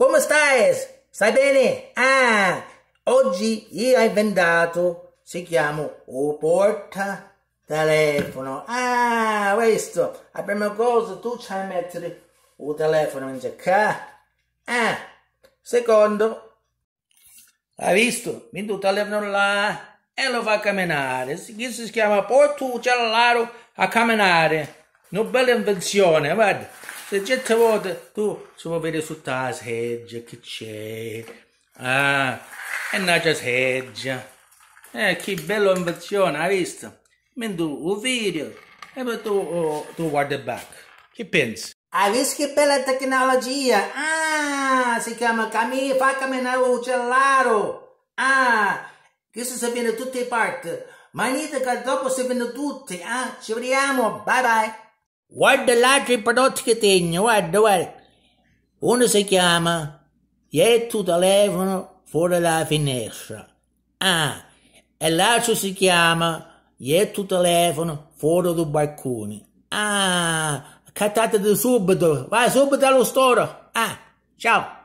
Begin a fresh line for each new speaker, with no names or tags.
Come stai? Stai bene? Ah, oggi io ho inventato, si chiama o porta telefono. Ah, questo, la prima cosa tu c'hai mettere un telefono in giacca. Ah, secondo, hai visto? Vinto il telefono là e lo fa camminare. Questo si chiama porto cellulare a camminare. Una bella invenzione, guarda. Задетвода ту сумавери сутас реджа que ah, é, Ah, e najas reggia. é que bella invenzione, hai visto? Mendu, o vídeo. É e tu, tu guarda back. Que pensa? Hai visto che bella tecnologia? Ah, se chama cammi, fa camminare o cellulare. Ah, questo se vende da tutte le manita que niente che dopo si vende tudo, Ah, ci vediamo, bye bye. Guarda l'altro prodotto che tengo, guarda, guarda. Uno si chiama e tu telefono fuori la finestra. Ah, e l'altro si chiama e tu telefono fuori dal balcone. Ah, cattate subito, vai subito allo store. Ah, ciao.